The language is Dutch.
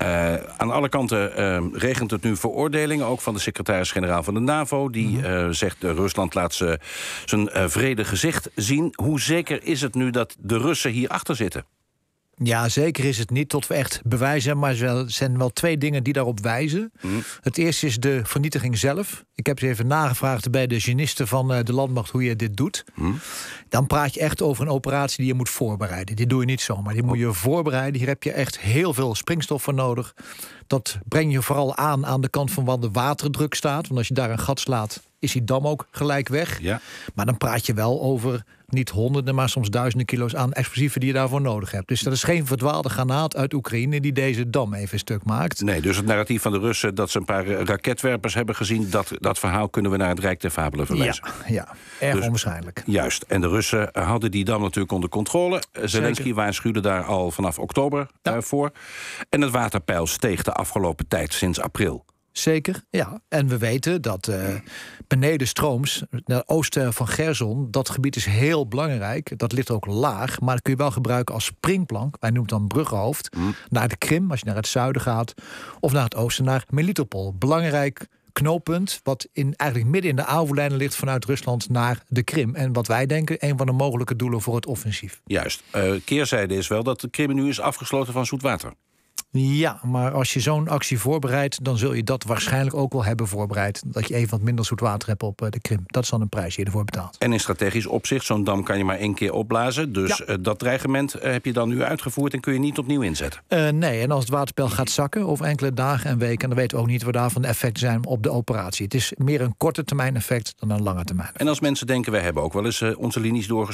Eh, aan alle kanten ehm, regent het nu veroordelingen, ook van de secretaris-generaal van de NAVO. Die uh, zegt: eh, Rusland laat ze, zijn vrede gezicht zien. Hoe zeker is het nu dat de Russen hierachter zitten? Ja, zeker is het niet tot we echt bewijzen, maar er zijn wel twee dingen die daarop wijzen. Mhm. Het eerste is de vernietiging zelf. Ik heb ze even nagevraagd bij de genisten van eh, de landmacht hoe je dit doet. Mhm. Dan praat je echt over een operatie die je moet voorbereiden. Die doe je niet zomaar, die moet je voorbereiden. Hier heb je echt heel veel springstof voor nodig. Dat breng je vooral aan aan de kant van waar de waterdruk staat. Want als je daar een gat slaat, is die dam ook gelijk weg. Ja. Maar dan praat je wel over niet honderden, maar soms duizenden kilo's aan explosieven die je daarvoor nodig hebt. Dus dat is geen verdwaalde granaat uit Oekraïne die deze dam even stuk maakt. Nee, dus het narratief van de Russen dat ze een paar eh, raketwerpers hebben gezien, dat, dat verhaal kunnen we naar het Rijk der Fabelen verwijzen. Ja, ja erg dus onwaarschijnlijk. Juist, en de Russen hadden die dam natuurlijk onder controle. Eh, Zelensky waarschuwde daar al vanaf oktober eh, voor. En het waterpeil steeg de afgelopen tijd sinds april. Zeker, ja. En we weten dat uh, beneden strooms, naar oosten van Gerson, dat gebied is heel belangrijk. Dat ligt ook laag, maar dat kun je wel gebruiken als springplank. Wij noemen het dan bruggenhoofd. Mm. Naar de Krim, als je naar het zuiden gaat. Of naar het oosten, naar Melitopol. Belangrijk knooppunt, wat in, eigenlijk midden in de aanvoerlijnen ligt vanuit Rusland naar de Krim. En wat wij denken, een van de mogelijke doelen voor het offensief. Juist. Uh, keerzijde is wel dat de Krim nu is afgesloten van zoet water. Ja, maar als je zo'n actie voorbereidt, dan zul je dat waarschijnlijk ook wel hebben voorbereid. Dat je even wat minder zoet water hebt op eh, de Krim. Dat is dan een prijs die je ervoor betaalt. En in strategisch opzicht, zo'n dam kan je maar één keer opblazen. Dus eh, dat dreigement eh, heb je dan nu uitgevoerd en kun je niet opnieuw inzetten. Uh, nee, en als het waterpeil gaat zakken over enkele dagen en weken, dan weten we ook niet wat daarvan de effecten zijn op de operatie. Het is meer een korte termijn effect dan een lange termijn. Effect. En als mensen denken, wij hebben ook wel eens onze linies